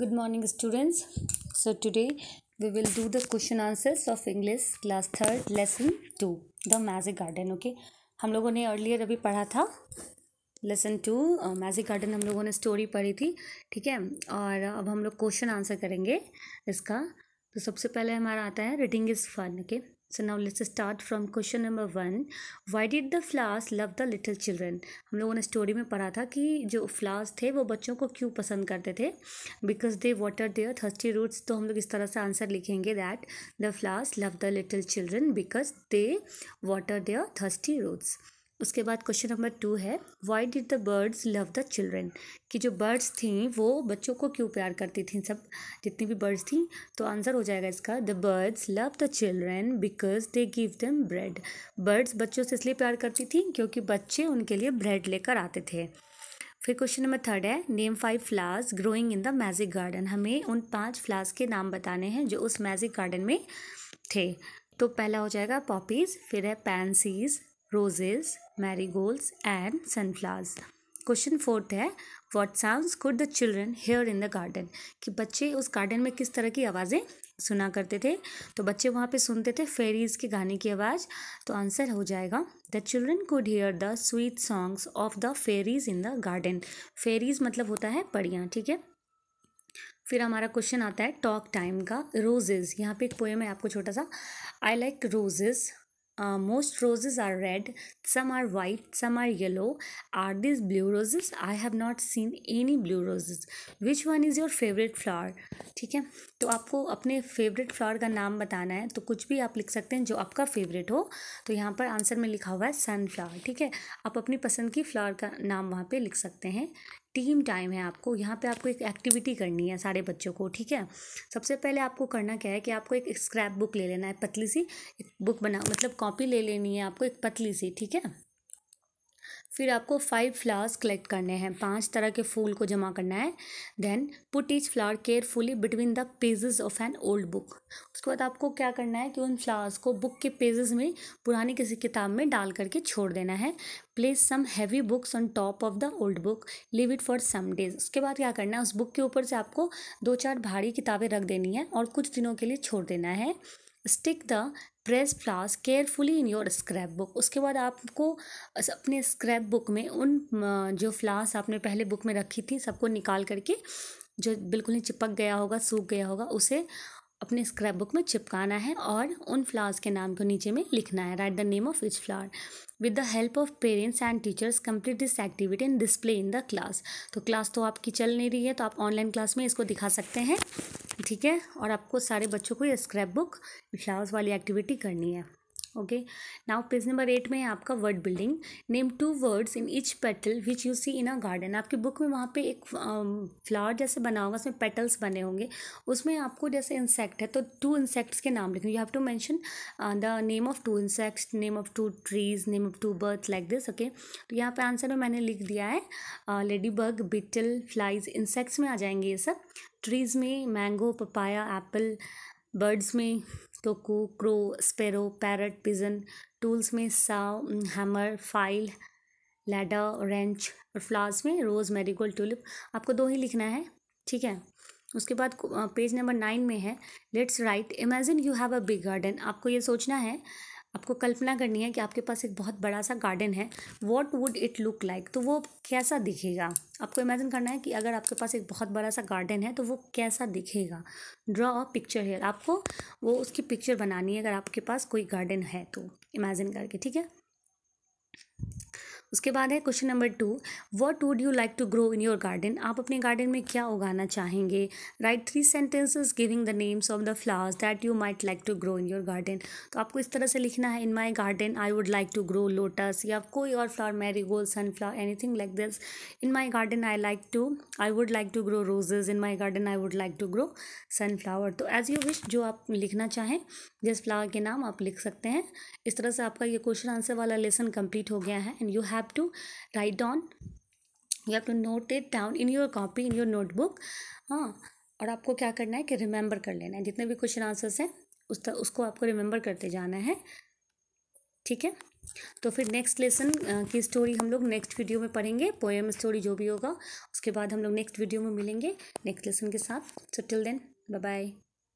good morning students so today we will do the question answers of english class third lesson two the magic garden okay हम लोगों ने earlier अभी पढ़ा था lesson to magic garden हम लोगों ने स्टोरी पढ़ी थी ठीक है और अब हम लोग क्वेश्चन आंसर करेंगे इसका तो सबसे पहले हमारा आता है reading is fun okay so now let's start from question number one why did the flowers love the little children हम लोगों ने स्टोरी में पढ़ा था कि जो फ्लास थे वो बच्चों को क्यों पसंद करते थे because they water their thirsty roots तो हम लोग इस तरह से आंसर लिखेंगे that the flowers love the little children because they water their thirsty roots उसके बाद क्वेश्चन नंबर टू है why did the birds love the children कि जो बर्ड्स थी वो बच्चों को क्यों प्यार करती थी सब जितनी भी बर्ड्स थी तो आंसर हो जाएगा इसका the birds love the children because they give them bread birds बच्चों से इसलिए प्यार करती थी क्योंकि बच्चे उनके लिए ब्रेड लेकर आते थे फिर क्वेश्चन नंबर थर्ड है name five flowers growing in the magic garden हमें उन पांच फ्लावर्स के नाम बताने हैं जो उस मैजिक गार्डन में थे तो पहला हो जाएगा पॉपीज़ फिर है pansies roses, marigolds, and sunflowers. Question fourth है what sound could the children hear in the garden कि बच्चे उस गार्डन में किस तरह की आवाज़ें सुना करते थे तो बच्चे वहाँ पे सुनते थे फेरीज के गाने की आवाज़ तो आंसर हो जाएगा the children could hear the sweet songs of the fairies in the garden fairies मतलब होता है पड़ियाँ ठीक है फिर हमारा क्वेश्चन आता है टॉक टाइम का रोजेज़ यहाँ पे एक पोएम है आपको छोटा सा I like roses most roses are red some are white some are yellow are these blue roses i have not seen any blue roses which one is your favorite flower ठीक है तो आपको अपने favourite flower का नाम बताना है तो कुछ भी आप लिख सकते हैं जो आपका फेवरेट हो तो यहाँ पर आंसर में लिखा हुआ है सनफ्लावर ठीक है आप अपनी पसंद की फ्लावर का नाम वहाँ पे लिख सकते हैं टीम टाइम है आपको यहाँ पे आपको एक एक्टिविटी करनी है सारे बच्चों को ठीक है सबसे पहले आपको करना क्या है कि आपको एक स्क्रैप बुक ले लेना है पतली सी एक बुक बना मतलब कॉपी ले लेनी है आपको एक पतली सी ठीक है फिर आपको फाइव फ्लावर्स कलेक्ट करने हैं पांच तरह के फूल को जमा करना है then put each flower carefully between the pages of an old book उसके बाद आपको क्या करना है कि उन फ्लावर्स को बुक के पेजेस में पुरानी किसी किताब में डाल करके छोड़ देना है place some heavy books on top of the old book leave it for some days उसके बाद क्या करना है उस बुक के ऊपर से आपको दो चार भारी किताबें रख देनी है और कुछ दिनों के लिए छोड़ देना है stick the press flowers carefully in your scrap book उसके बाद आपको अपने स्क्रैप बुक में उन जो फ्लास आपने पहले बुक में रखी थी सबको निकाल करके जो बिल्कुल ही चिपक गया होगा सूख गया होगा उसे अपने स्क्रैप बुक में चिपकाना है और उन फ्लावर्स के नाम को नीचे में लिखना है write the name of each flower with the help of parents and teachers complete this activity and display in the class तो क्लास तो आपकी चल नहीं रही है तो आप ऑनलाइन क्लास में इसको दिखा सकते हैं ठीक है और आपको सारे बच्चों को ये स्क्रैप बुक फ्लावर्स वाली एक्टिविटी करनी है okay now page number eight में है आपका word building name two words in each petal which you see in a garden आपकी बुक में वहाँ पे एक फ्लावर um, जैसे बना होगा उसमें पेटल्स बने होंगे उसमें आपको जैसे इंसेक्ट है तो टू इंसेक्ट्स के नाम लिखें you have to mention the name of two insects name of two trees name of two birds like this okay तो यहाँ पर आंसर में मैंने लिख दिया है ladybug beetle flies insects में आ जाएंगे ये सब ट्रीज़ में मैंगो पपाया एप्पल बर्ड्स में कोकू तो crow sparrow parrot pigeon tools में saw hammer file ladder wrench और फ्लावर्स में रोज़ मेरीगोल्ड टूलिप आपको दो ही लिखना है ठीक है उसके बाद पेज नंबर नाइन में है let's write imagine you have a big garden आपको ये सोचना है आपको कल्पना करनी है कि आपके पास एक बहुत बड़ा सा गार्डन है what would it look like तो वो कैसा दिखेगा आपको इमेजिन करना है कि अगर आपके पास एक बहुत बड़ा सा गार्डन है तो वो कैसा दिखेगा ड्रॉ अ पिक्चर हेयर आपको वो उसकी पिक्चर बनानी है अगर आपके पास कोई गार्डन है तो इमेजिन करके ठीक है उसके बाद है question number two what would you like to grow in your garden आप अपने गार्डन में क्या उगाना चाहेंगे write three sentences giving the names of the flowers that you might like to grow in your garden तो आपको इस तरह से लिखना है in my garden I would like to grow lotus या कोई और flower marigold sunflower anything like this in my garden I like to I would like to grow roses in my garden I would like to grow sunflower तो as you wish जो आप लिखना चाहें जिस flower के नाम आप लिख सकते हैं इस तरह से आपका ये क्वेश्चन आंसर वाला लेसन कंप्लीट हो गया है and you have have to write down you have to note it down in your copy in your notebook हाँ और आपको क्या करना है कि रिमेंबर कर लेना है जितने भी क्वेश्चन आंसर्स हैं उस तर, उसको आपको रिमेंबर करते जाना है ठीक है तो फिर नेक्स्ट लेसन की स्टोरी हम लोग नेक्स्ट वीडियो में पढ़ेंगे पोएम स्टोरी जो भी होगा उसके बाद हम लोग नेक्स्ट वीडियो में मिलेंगे नेक्स्ट लेसन के साथ so till then bye bye